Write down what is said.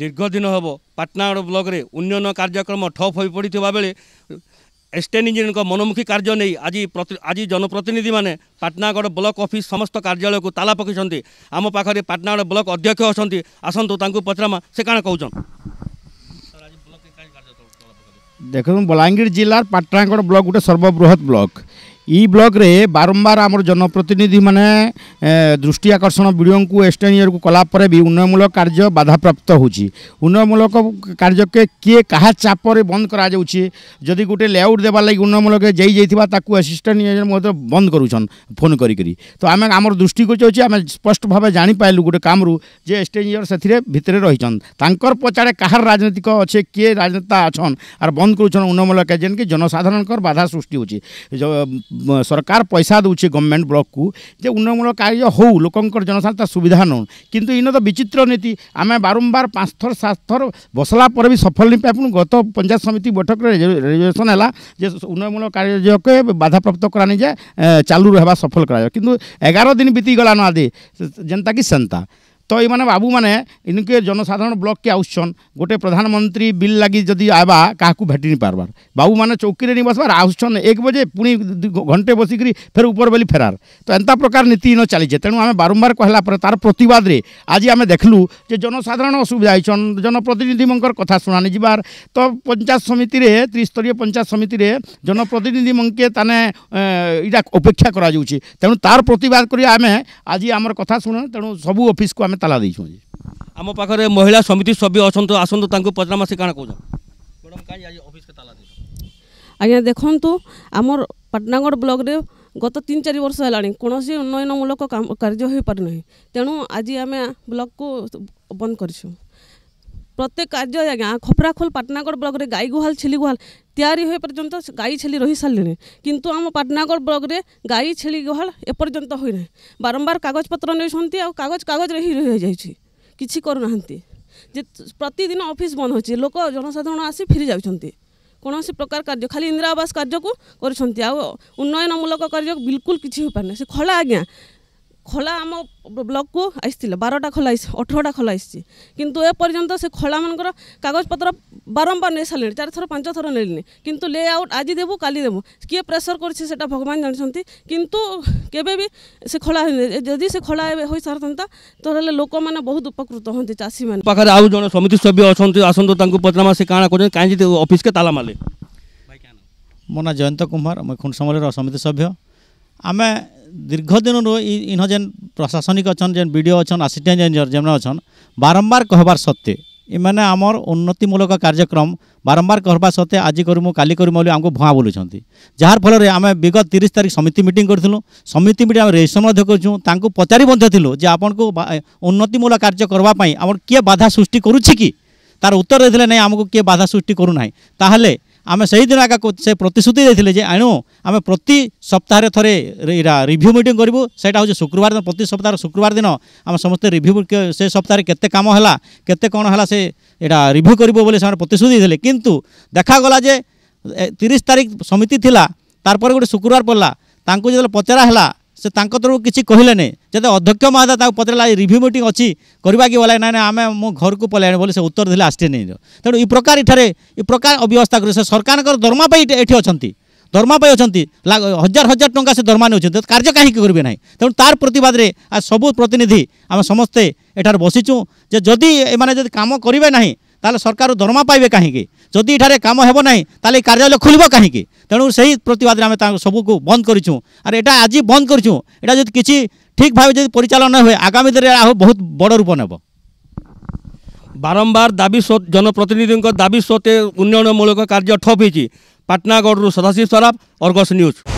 ଦୀର୍ଘଦିନ ହେବ ପାଟନାଗଡ଼ ବ୍ଲକରେ ଉନ୍ନୟନ କାର୍ଯ୍ୟକ୍ରମ ଠପ୍ ହୋଇପଡ଼ିଥିବା ବେଳେ ଏଷ୍ଟେନ୍ ଇଞ୍ଜିନିୟରଙ୍କ ମନୋମୁଖୀ କାର୍ଯ୍ୟ ନେଇ ଆଜି ଆଜି ଜନପ୍ରତିନିଧିମାନେ ପାଟନାଗଡ଼ ବ୍ଲକ ଅଫିସ୍ ସମସ୍ତ କାର୍ଯ୍ୟାଳୟକୁ ତାଲା ପକାଇଛନ୍ତି ଆମ ପାଖରେ ପାଟନାଗଡ଼ ବ୍ଲକ ଅଧ୍ୟକ୍ଷ ଅଛନ୍ତି ଆସନ୍ତୁ ତାଙ୍କୁ ପଚରାମା ସେ କାଣା କହୁଛନ୍ତି ଦେଖନ୍ତୁ ବଲାଙ୍ଗୀର ଜିଲ୍ଲାର ପାଟନାଗଡ଼ ବ୍ଲକ ଗୋଟେ ସର୍ବବୃହତ ବ୍ଲକ ଇ ବ୍ଲକ୍ରେ ବାରମ୍ବାର ଆମର ଜନପ୍ରତିନିଧିମାନେ ଦୃଷ୍ଟି ଆକର୍ଷଣ ବିଡ଼ିଓଙ୍କୁ ଏକ୍ସଟେନିୟରକୁ କଲା ପରେ ବି ଉନ୍ନୟନମୂଳକ କାର୍ଯ୍ୟ ବାଧାପ୍ରାପ୍ତ ହେଉଛି ଉନ୍ନୟନମୂଳକ କାର୍ଯ୍ୟକେ କିଏ କାହା ଚାପରେ ବନ୍ଦ କରାଯାଉଛି ଯଦି ଗୋଟେ ଲେଆଉଟ୍ ଦେବାର୍ ଲାଗି ଉନ୍ନୟନମୂଳକ ଯାଇ ଯାଇଥିବା ତାକୁ ଆସିଷ୍ଟାଣ୍ଟ ଇଞ୍ଜିନିୟର ମଧ୍ୟ ବନ୍ଦ କରୁଛନ୍ ଫୋନ୍ କରିକରି ତ ଆମେ ଆମର ଦୃଷ୍ଟିକୁ ଯାଉଛି ଆମେ ସ୍ପଷ୍ଟ ଭାବେ ଜାଣିପାରିଲୁ ଗୋଟେ କାମରୁ ଯେ ଏକ୍ସଟେନିୟର ସେଥିରେ ଭିତରେ ରହିଛନ୍ ତାଙ୍କର ପଛାଡ଼େ କାହାର ରାଜନୈତିକ ଅଛେ କିଏ ରାଜନେତା ଅଛନ୍ ଆର୍ ବନ୍ଦ କରୁଛନ୍ ଉନ୍ନୟନମୂଳକ ଯେନ୍କି ଜନସାଧାରଣଙ୍କର ବାଧା ସୃଷ୍ଟି ହେଉଛି সরকার পয়সা দেছে গভর্নমেন্ট ব্লকু যে উন্নয়নমূলক কার্য হো লোকর জনসাধারণ তার সুবিধা নৌ কিন্তু ইন তো বিচিত্র নীতি আমি বারম্বার পাঁচ থর সাত থর বসলা পরে বি সফল নিপাই গত পঞ্চায়েত সমিতি বৈঠকরে রেজুলেসন হল যে উন্নয়নমূলক কার্যকে বাধাপ্রাপ্ত করা নিয়ে চালু রহবা সফল করা কিন্তু এগারো দিন বিতিগলান আদি যেটা কি সেন্তা तो ये बाबू मैंने इनके जनसाधारण ब्लक के आसन गोटे प्रधानमंत्री बिल लगी जदि आवा क्या भेटी नहीं पार्बार बाबू मैंने चौकी नहीं बसवार आउसन एक बजे पुणी घंटे बसिक फेर ऊपर बेली फेरार तो एंता प्रकार नीतिहीन चलीचे तेणु आम बारंबार कहला तो तार प्रतिवाद में आज आम देखलु जनसाधारण असुविधा हो जनप्रतिनिधि कथ शुणानी जबार तो पंचायत समिति त्रिस्तरीय पंचायत समिति जनप्रतिनिधि मंके ताने इटा अपेक्षा करेणु तार प्रतिवाद कर आम आज आम कथ शुणु तेणु सबू अफिस को आम ଆମେ ତାଲା ଦେଇଛୁ ଆଜି ଆମ ପାଖରେ ମହିଳା ସମିତି ସଭ୍ୟ ଅଛନ୍ତି ଆସନ୍ତୁ ତାଙ୍କୁ ପଚରାମାସି କାଣା କହୁଛନ୍ ମ୍ୟାଡ଼ାମ୍ କାହିଁ ଆଜି ଅଫିସ୍କେ ତାଲା ଦେଇଛନ୍ ଆଜ୍ଞା ଦେଖନ୍ତୁ ଆମର ପାଟନାଗଡ଼ ବ୍ଲକରେ ଗତ ତିନି ଚାରି ବର୍ଷ ହେଲାଣି କୌଣସି ଉନ୍ନୟନମୂଳକ କାର୍ଯ୍ୟ ହୋଇପାରି ନାହିଁ ତେଣୁ ଆଜି ଆମେ ବ୍ଲକକୁ ବନ୍ଦ କରିଛୁ ପ୍ରତ୍ୟେକ କାର୍ଯ୍ୟ ଆଜ୍ଞା ଖପରାଖୋଲ ପାଟନାଗଡ଼ ବ୍ଲକରେ ଗାଈ ଗୁହାଲ ଛେଲି ଗୁହାଲ ତିଆରି ହୋଇ ପର୍ଯ୍ୟନ୍ତ ଗାଈ ଛେଳି ରହିସାରିଲେଣି କିନ୍ତୁ ଆମ ପାଟନାଗଡ଼ ବ୍ଲକରେ ଗାଈ ଛେଳି ଗୁହାଳ ଏପର୍ଯ୍ୟନ୍ତ ହୋଇନାହିଁ ବାରମ୍ବାର କାଗଜପତ୍ର ନେଉଛନ୍ତି ଆଉ କାଗଜ କାଗଜରେ ହିଁ ରହିଯାଇଛି କିଛି କରୁନାହାନ୍ତି ଯେ ପ୍ରତିଦିନ ଅଫିସ୍ ବନ୍ଦ ହେଉଛି ଲୋକ ଜନସାଧାରଣ ଆସି ଫେରି ଯାଉଛନ୍ତି କୌଣସି ପ୍ରକାର କାର୍ଯ୍ୟ ଖାଲି ଇନ୍ଦିରା ଆବାସ କାର୍ଯ୍ୟକୁ କରୁଛନ୍ତି ଆଉ ଉନ୍ନୟନମୂଳକ କାର୍ଯ୍ୟ ବିଲକୁଲ କିଛି ହୋଇପାରୁନି ସେ ଖୋଲା ଆଜ୍ଞା খোলা আম ব্লককু আসছিল বারোটা খোলা আসছে অঠারোটা খোলা আসছে কিন্তু এ পর্যন্ত সে খোলা মান কাগজপত্র বারম্বার নিয়ে সারে চারিথর পাঁচথর নেলে কিন্তু লে আউট আজি দেবু কালি দেবু কি প্রেসর করছে সেটা ভগবান জাঁচান কিন্তু কেবে বি সে খোলা যদি সে খোলা হয়ে সারতা তাহলে লোক মানে বহু উপকৃত হতে চাষী মানে পাখে আউ জন সমিতি সভ্য অনেক আসন্তু তাঁকু পচরামা সে কাণা করছেন কাইজি অফিসকে তালা মালে মো না জয়ন্ত কুমার আমি খুনসমলের সমিতি সভ্য আমি ଦୀର୍ଘଦିନରୁ ଇନ ଯେନ୍ ପ୍ରଶାସନିକ ଅଛନ୍ ଯେନ୍ ବି ଡି ଓ ଅଛନ୍ ଆସିଷ୍ଟାଣ୍ଟ ଇଞ୍ଜିନିୟର ଯେନ୍ ଅଛନ୍ ବାରମ୍ବାର କହବାର୍ ସତ୍ତ୍ୱେ ଏମାନେ ଆମର ଉନ୍ନତିମୂଳକ କାର୍ଯ୍ୟକ୍ରମ ବାରମ୍ବାର କହବା ସତ୍ତ୍ୱେ ଆଜି କରିମୁ କାଲି କରିମୁ ବୋଲି ଆମକୁ ଭୁଆଁ ବୁଲୁଛନ୍ତି ଯାହାର ଫଳରେ ଆମେ ବିଗତ ତିରିଶ ତାରିଖ ସମିତି ମିଟିଂ କରିଥିଲୁ ସମିତି ମିଟିଂ ଆମେ ରେଜିଷ୍ଟ୍ରେସନ ମଧ୍ୟ କରିଛୁ ତାଙ୍କୁ ପଚାରି ମଧ୍ୟ ଥିଲୁ ଯେ ଆପଣଙ୍କୁ ଉନ୍ନତିମୂଳକ କାର୍ଯ୍ୟ କରିବା ପାଇଁ ଆମର କିଏ ବାଧା ସୃଷ୍ଟି କରୁଛି କି ତାର ଉତ୍ତର ଦେଇଥିଲେ ନାହିଁ ଆମକୁ କିଏ ବାଧା ସୃଷ୍ଟି କରୁନାହିଁ ତାହେଲେ আমি সেই দিন আগে সে প্রতিশ্রুতি দিয়েছিলে যে এণু আমি প্রতি সপ্তাহে থরে এটা রিভিউ মিটিং করবু সেটা হচ্ছে শুক্রবার দিন প্রতি সপ্তাহের শুক্রবার দিন আমি সমস্ত রিভিউ সে সপ্তাহে কত কাম হল কত কম হল সে এটা রিভিউ করব বলে সে প্রতিশ্রুতি দিয়েছিলে কিন্তু দেখা গলা যে তিরিশ তারিখ সমিতি লা তারপরে গোটে শুক্রবার পড়া তাঁকু যেত পচরা হলা ସେ ତାଙ୍କ ତରଫରୁ କିଛି କହିଲେନି ଯେତେ ଅଧ୍ୟକ୍ଷ ମହୋଦୟ ତାକୁ ପଚାରିଲା ରିଭ୍ୟୁ ମିଟିଂ ଅଛି କରିବା କି ବୋଲେ ନାଇଁ ନାଇଁ ଆମେ ମୁଁ ଘରକୁ ପଳାଇଣି ବୋଲି ସେ ଉତ୍ତର ଦେଲେ ଆସିନି ତେଣୁ ଏ ପ୍ରକାର ଏଠାରେ ଏ ପ୍ରକାର ଅବ୍ୟବସ୍ଥା କରି ସେ ସରକାରଙ୍କର ଦରମା ପାଇଁ ଏଠି ଅଛନ୍ତି ଦରମା ପାଇଁ ଅଛନ୍ତି ହଜାର ହଜାର ଟଙ୍କା ସେ ଦରମା ନେଉଛନ୍ତି କାର୍ଯ୍ୟ କାହିଁକି କରିବେ ନାହିଁ ତେଣୁ ତାର ପ୍ରତିବାଦରେ ସବୁ ପ୍ରତିନିଧି ଆମେ ସମସ୍ତେ ଏଠାରେ ବସିଛୁ ଯେ ଯଦି ଏମାନେ ଯଦି କାମ କରିବେ ନାହିଁ তাহলে সরকার দরমা পাইবে কাহিকি যদি এখানে কাম হব না তাহলে কার্যালয় খুলব কাহিকি তেমন সেই প্রতবাদে আমি তা সবুক বন্ধ করছু আর এটা আজ বন্ধ করছু এটা যদি কিছু ঠিক ভাবে যদি পরিচালনা হয় আগামী দিনে আহ বহুত বড় রূপ নেব বারম্বার দাবি জনপ্রতিনিধি দাবি সত্ত্বে উন্নয়নমূলক কার্য ঠপ হয়েছে পাটনাগড়ু সদাশিব সরাফ অর্গস নিউজ